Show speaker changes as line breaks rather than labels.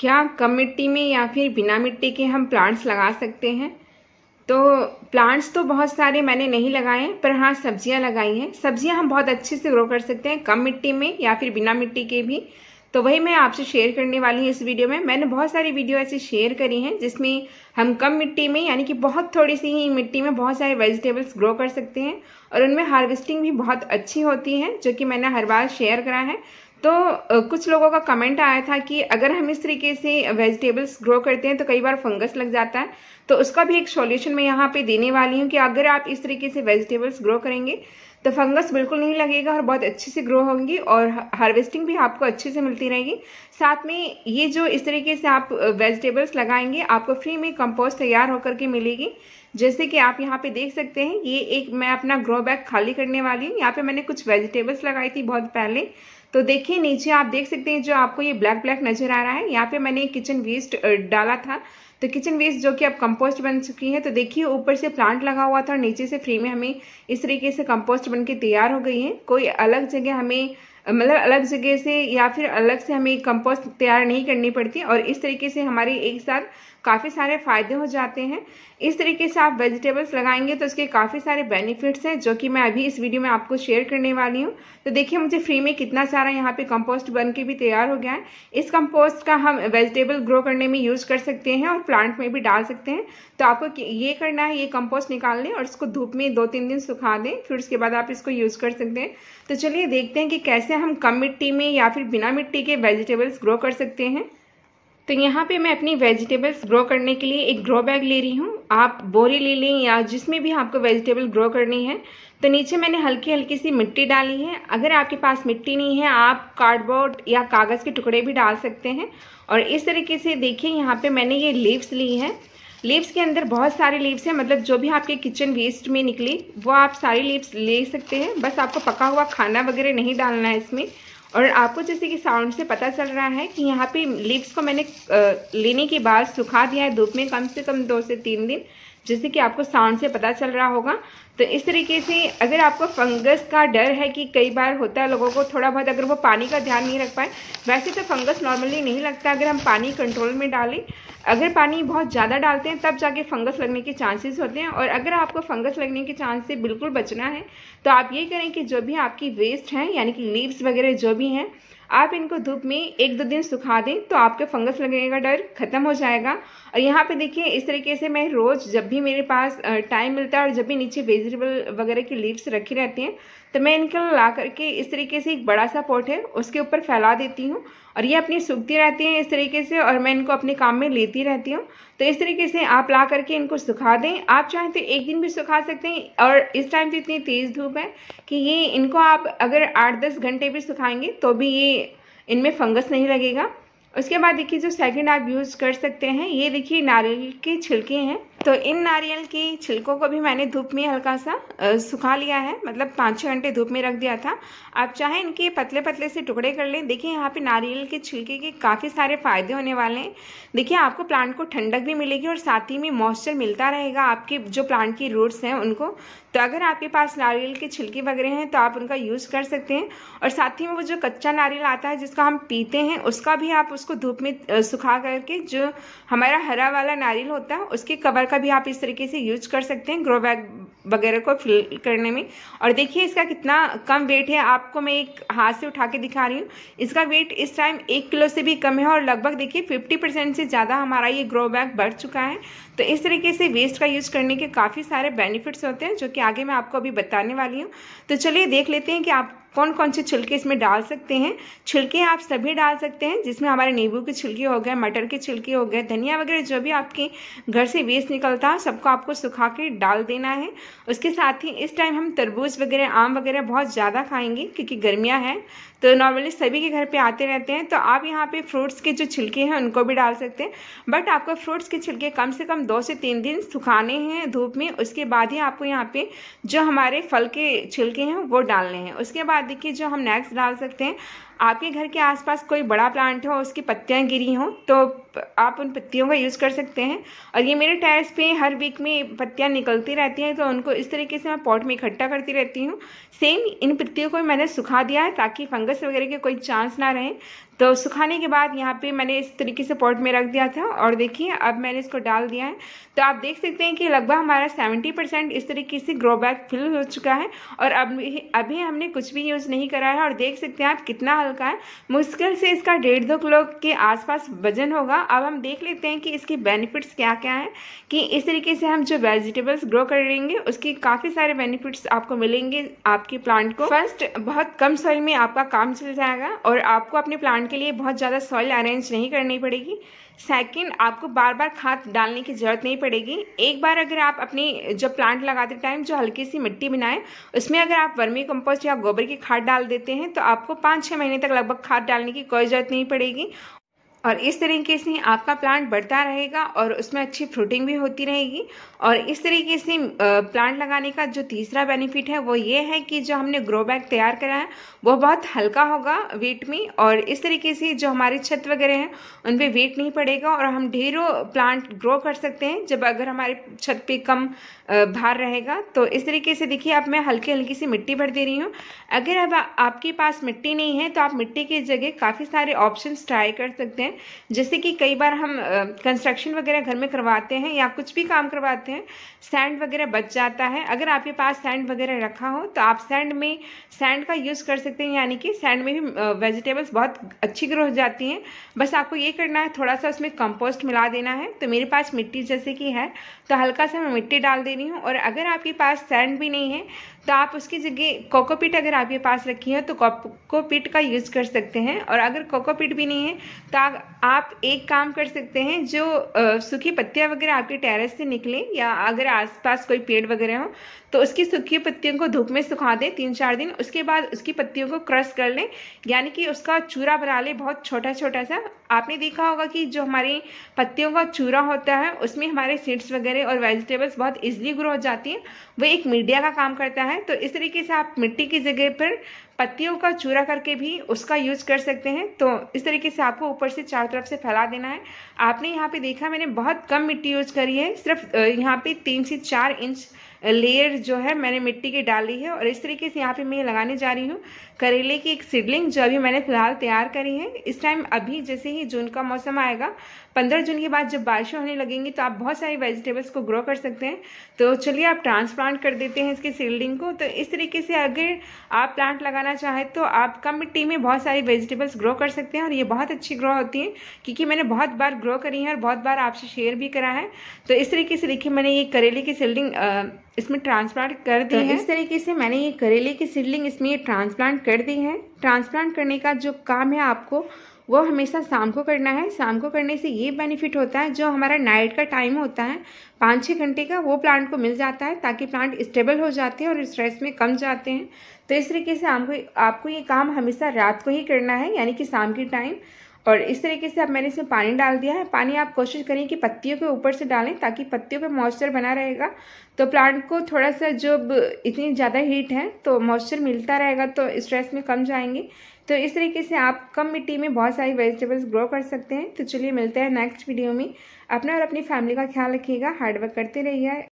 क्या कम मिट्टी में या फिर बिना मिट्टी के हम प्लांट्स लगा सकते हैं तो प्लांट्स तो बहुत सारे मैंने नहीं लगाए हैं पर हाँ सब्जियां लगाई हैं सब्जियां हम बहुत अच्छे से ग्रो कर सकते हैं कम मिट्टी में या फिर बिना मिट्टी के भी तो वही मैं आपसे शेयर करने वाली हूँ इस वीडियो में मैंने बहुत सारी वीडियो ऐसी शेयर करी हैं जिसमें हम कम मिट्टी में यानी कि बहुत थोड़ी सी ही मिट्टी में बहुत सारे वेजिटेबल्स ग्रो कर सकते हैं और उनमें हार्वेस्टिंग भी बहुत अच्छी होती है जो कि मैंने हर बार शेयर करा है तो कुछ लोगों का कमेंट आया था कि अगर हम इस तरीके से वेजिटेबल्स ग्रो करते हैं तो कई बार फंगस लग जाता है तो उसका भी एक सॉल्यूशन मैं यहाँ पे देने वाली हूँ कि अगर आप इस तरीके से वेजिटेबल्स ग्रो करेंगे तो फंगस बिल्कुल नहीं लगेगा और बहुत अच्छे से ग्रो होंगी और हार्वेस्टिंग भी आपको अच्छे से मिलती रहेगी साथ में ये जो इस तरीके से आप वेजिटेबल्स लगाएंगे आपको फ्री में कंपोस्ट तैयार होकर के मिलेगी जैसे कि आप यहाँ पे देख सकते हैं ये एक मैं अपना ग्रो बैग खाली करने वाली हूँ यहाँ पे मैंने कुछ वेजिटेबल्स लगाई थी बहुत पहले तो देखिए नीचे आप देख सकते हैं जो आपको ये ब्लैक ब्लैक नजर आ रहा है यहाँ पे मैंने किचन वेस्ट डाला था तो किचन वेस्ट जो कि अब कंपोस्ट बन चुकी है तो देखिए ऊपर से प्लांट लगा हुआ था और नीचे से फ्री में हमें इस तरीके से कंपोस्ट बन के तैयार हो गई है कोई अलग जगह हमें मतलब अलग जगह से या फिर अलग से हमें कंपोस्ट तैयार नहीं करनी पड़ती और इस तरीके से हमारे एक साथ काफ़ी सारे फायदे हो जाते हैं इस तरीके से आप वेजिटेबल्स लगाएंगे तो उसके काफ़ी सारे बेनिफिट्स हैं जो कि मैं अभी इस वीडियो में आपको शेयर करने वाली हूँ तो देखिए मुझे फ्री में कितना सारा यहाँ पे कंपोस्ट बन के भी तैयार हो गया है इस कंपोस्ट का हम वेजिटेबल ग्रो करने में यूज़ कर सकते हैं और प्लांट में भी डाल सकते हैं तो आपको ये करना है ये कंपोस्ट निकाल लें और इसको धूप में दो तीन दिन सुखा दें फिर उसके बाद आप इसको यूज़ कर सकते हैं तो चलिए देखते हैं कि कैसे कैसे हम कम मिट्टी में या फिर बिना मिट्टी के वेजिटेबल्स ग्रो कर सकते हैं तो यहाँ पे मैं अपनी वेजिटेबल्स ग्रो करने के लिए एक ग्रो बैग ले रही हूँ आप बोरी ले लें या जिसमें भी आपको वेजिटेबल ग्रो करनी है तो नीचे मैंने हल्की हल्की सी मिट्टी डाली है अगर आपके पास मिट्टी नहीं है आप कार्डबोर्ड या कागज़ के टुकड़े भी डाल सकते हैं और इस तरीके से देखिए यहाँ पे मैंने ये लीव्स ली हैं लीव्स के अंदर बहुत सारे लीव्स हैं मतलब जो भी आपके किचन वेस्ट में निकली वो आप सारी लीव्स ले सकते हैं बस आपको पका हुआ खाना वगैरह नहीं डालना है इसमें और आपको जैसे कि साउंड से पता चल रहा है कि यहाँ पे लीव्स को मैंने लेने के बाद सुखा दिया है धूप में कम से कम दो से तीन दिन जैसे कि आपको साउंड से पता चल रहा होगा तो इस तरीके से अगर आपको फंगस का डर है कि कई बार होता है लोगों को थोड़ा बहुत अगर वो पानी का ध्यान नहीं रख पाए वैसे तो फंगस नॉर्मली नहीं लगता अगर हम पानी कंट्रोल में डालें अगर पानी बहुत ज़्यादा डालते हैं तब जाके फंगस लगने के चांसेस होते हैं और अगर आपको फंगस लगने के चांस से बिल्कुल बचना है तो आप ये करें कि जो भी आपकी वेस्ट हैं यानी कि लीव्स वगैरह जो भी हैं आप इनको धूप में एक दो दिन सुखा दें तो आपके फंगस लगने का डर खत्म हो जाएगा और यहाँ पे देखिए इस तरीके से मैं रोज़ जब भी मेरे पास टाइम मिलता है और जब भी नीचे वेजिटेबल वगैरह की लीव्स रखी रहती हैं तो मैं इनको ला करके इस तरीके से एक बड़ा सा पॉट है उसके ऊपर फैला देती हूँ और ये अपनी सूखती रहती हैं इस तरीके से और मैं इनको अपने काम में लेती रहती हूँ तो इस तरीके से आप ला करके इनको सुखा दें आप चाहें तो एक दिन भी सुखा सकते हैं और इस टाइम तो इतनी तेज़ धूप है कि ये इनको आप अगर आठ दस घंटे भी सुखाएंगे तो भी ये इनमें फंगस नहीं लगेगा उसके बाद देखिए जो सेकंड आप यूज़ कर सकते हैं ये देखिए नारियल के छिलके हैं तो इन नारियल की छिलकों को भी मैंने धूप में हल्का सा सुखा लिया है मतलब पाँच छः घंटे धूप में रख दिया था आप चाहे इनके पतले पतले से टुकड़े कर लें देखिए यहाँ पे नारियल के छिलके के काफ़ी सारे फायदे होने वाले हैं देखिए आपको प्लांट को ठंडक भी मिलेगी और साथ ही में मॉइस्चर मिलता रहेगा आपके जो प्लांट की रूट्स हैं उनको तो अगर आपके पास नारियल के छिलके वगैरह हैं तो आप उनका यूज़ कर सकते हैं और साथ ही में वो जो कच्चा नारियल आता है जिसका हम पीते हैं उसका भी आप उसको धूप में सुखा करके जो हमारा हरा वाला नारियल होता है उसके कवर का भी आप इस तरीके से यूज कर सकते हैं ग्रो बैग वगैरह को फिल करने में और देखिए इसका कितना कम वेट है आपको मैं एक हाथ से उठा के दिखा रही हूँ इसका वेट इस टाइम एक किलो से भी कम है और लगभग देखिए फिफ्टी परसेंट से ज़्यादा हमारा ये ग्रो बैग बढ़ चुका है तो इस तरीके से वेस्ट का यूज करने के काफ़ी सारे बेनिफिट्स होते हैं जो कि आगे मैं आपको अभी बताने वाली हूँ तो चलिए देख लेते हैं कि आप कौन कौन से छिलके इसमें डाल सकते हैं छिलके आप सभी डाल सकते हैं जिसमें हमारे नींबू के छिलके हो गए मटर के छिलके हो गए धनिया वगैरह जो भी आपके घर से वेस्ट निकलता है सबको आपको सुखा के डाल देना है उसके साथ ही इस टाइम हम तरबूज वगैरह आम वगैरह बहुत ज़्यादा खाएंगे क्योंकि गर्मियाँ हैं तो नॉर्मली सभी के घर पे आते रहते हैं तो आप यहाँ पे फ्रूट्स के जो छिलके हैं उनको भी डाल सकते हैं बट आपको फ्रूट्स के छिलके कम से कम दो से तीन दिन सुखाने हैं धूप में उसके बाद ही आपको यहाँ पे जो हमारे फल के छिलके हैं वो डालने हैं उसके बाद देखिए जो हम नेक्स्ट डाल सकते हैं आपके घर के आसपास कोई बड़ा प्लांट हो उसकी पत्तियाँ गिरी हों तो आप उन पत्तियों का यूज़ कर सकते हैं और ये मेरे टेरेस पे हर वीक में पत्तियाँ निकलती रहती हैं तो उनको इस तरीके से मैं पॉट में इकट्ठा करती रहती हूँ सेम इन पत्तियों को मैंने सुखा दिया है ताकि फंगस वगैरह के कोई चांस ना रहें तो सुखाने के बाद यहाँ पे मैंने इस तरीके से पॉट में रख दिया था और देखिए अब मैंने इसको डाल दिया है तो आप देख सकते हैं कि लगभग हमारा 70 परसेंट इस तरीके से ग्रो बैग फिल हो चुका है और अब अभी हमने कुछ भी यूज़ नहीं करा है और देख सकते हैं आप कितना हल्का है मुश्किल से इसका डेढ़ दो किलो के आसपास वजन होगा अब हम देख लेते हैं कि इसके बेनिफिट्स क्या क्या हैं कि इस तरीके से हम जो वेजिटेबल्स ग्रो करेंगे उसके काफ़ी सारे बेनिफिट्स आपको मिलेंगे आपके प्लांट को फर्स्ट बहुत कम सॉइल में आपका काम चल जाएगा और आपको अपने प्लांट प्लांट के लिए बहुत ज़्यादा सॉइल अरेंज नहीं करनी पड़ेगी सेकंड आपको बार बार खाद डालने की ज़रूरत नहीं पड़ेगी एक बार अगर आप अपनी जब प्लांट लगाते टाइम जो हल्की सी मिट्टी बनाएं उसमें अगर आप वर्मी कंपोस्ट या गोबर की खाद डाल देते हैं तो आपको पाँच छः महीने तक लगभग खाद डालने की कोई ज़रूरत नहीं पड़ेगी और इस तरीके से आपका प्लांट बढ़ता रहेगा और उसमें अच्छी फ्रूटिंग भी होती रहेगी और इस तरीके से प्लांट लगाने का जो तीसरा बेनिफिट है वो ये है कि जो हमने ग्रो बैग तैयार करा है वो बहुत हल्का होगा वेट में और इस तरीके से जो हमारी छत वगैरह हैं उन पर वेट नहीं पड़ेगा और हम ढेरों प्लांट ग्रो कर सकते हैं जब अगर हमारी छत पर कम भार रहेगा तो इस तरीके से देखिए अब मैं हल्की हल्की सी मिट्टी भर दे रही हूँ अगर अब आपके पास मिट्टी नहीं है तो आप मिट्टी की जगह काफ़ी सारे ऑप्शन ट्राई कर सकते हैं जैसे कि कई बार हम कंस्ट्रक्शन वगैरह घर में करवाते हैं या कुछ भी काम करवाते हैं सैंड वगैरह बच जाता है अगर आपके पास सैंड वगैरह रखा हो तो आप सैंड में सैंड का यूज़ कर सकते हैं यानी कि सैंड में भी वेजिटेबल्स बहुत अच्छी ग्रो हो जाती हैं बस आपको ये करना है थोड़ा सा उसमें कंपोस्ट मिला देना है तो मेरे पास मिट्टी जैसे कि है तो हल्का सा मैं मिट्टी डाल दे रही हूँ और अगर आपके पास सैंड भी नहीं है तो आप उसकी जगह कोकोपीट अगर आपके पास रखी है तो कोकोपीट का यूज़ कर सकते हैं और अगर कोकोपीट भी नहीं है तो आप एक काम कर सकते हैं जो सूखी पत्तियाँ वगैरह आपके टेरेस से निकले या अगर आसपास कोई पेड़ वगैरह हो तो उसकी सूखी पत्तियों को धूप में सुखा दें तीन चार दिन उसके बाद उसकी पत्तियों को क्रश कर लें यानी कि उसका चूरा बना लें बहुत छोटा छोटा सा आपने देखा होगा कि जो हमारी पत्तियों का चूरा होता है उसमें हमारे सीड्स वगैरह और वेजिटेबल्स बहुत ईजिली ग्रो हो जाती हैं वो एक मीडिया का काम करता है है तो इस तरीके से आप मिट्टी की जगह पर पत्तियों का चूरा करके भी उसका यूज कर सकते हैं तो इस तरीके से आपको ऊपर से चारों तरफ से फैला देना है आपने यहाँ पे देखा मैंने बहुत कम मिट्टी यूज करी है सिर्फ यहाँ पे तीन से चार इंच लेयर जो है मैंने मिट्टी की डाली है और इस तरीके से यहाँ पे मैं लगाने जा रही हूँ करेले की एक सीडलिंग जो अभी मैंने फिलहाल तैयार करी है इस टाइम अभी जैसे ही जून का मौसम आएगा पंद्रह जून के बाद जब बारिश होने लगेंगी तो आप बहुत सारी वेजिटेबल्स को ग्रो कर सकते हैं तो चलिए आप ट्रांसप्लांट कर देते हैं इसकी सीडलिंग को तो इस तरीके से अगर आप प्लांट लगाना लगाना चाहें तो आप कम मिट्टी में बहुत सारी वेजिटेबल्स ग्रो कर सकते हैं और ये बहुत अच्छी ग्रो होती हैं क्योंकि मैंने बहुत बार ग्रो करी है और बहुत बार आपसे शेयर भी करा है तो इस तरीके से देखिए मैंने ये करेले की सील्डिंग इसमें ट्रांसप्लांट कर दी तो है इस तरीके से मैंने ये करेले की सीडलिंग इसमें ये ट्रांसप्लांट कर दी है ट्रांसप्लांट करने का जो काम है आपको वो हमेशा शाम को करना है शाम को करने से ये बेनिफिट होता है जो हमारा नाइट का टाइम होता है पाँच छः घंटे का वो प्लांट को मिल जाता है ताकि प्लांट स्टेबल हो जाते हैं और स्ट्रेस में कम जाते हैं तो इस तरीके से आपको आपको ये काम हमेशा रात को ही करना है यानी कि शाम के टाइम और इस तरीके से अब मैंने इसमें पानी डाल दिया है पानी आप कोशिश करें कि पत्तियों के ऊपर से डालें ताकि पत्तियों पे मॉइस्चर बना रहेगा तो प्लांट को थोड़ा सा जब इतनी ज़्यादा हीट है तो मॉइस्चर मिलता रहेगा तो स्ट्रेस में कम जाएंगे तो इस तरीके से आप कम मिट्टी में बहुत सारी वेजिटेबल्स ग्रो कर सकते हैं तो चलिए मिलते हैं नेक्स्ट वीडियो में अपना और अपनी फैमिली का ख्याल रखिएगा हार्डवर्क करते रहिए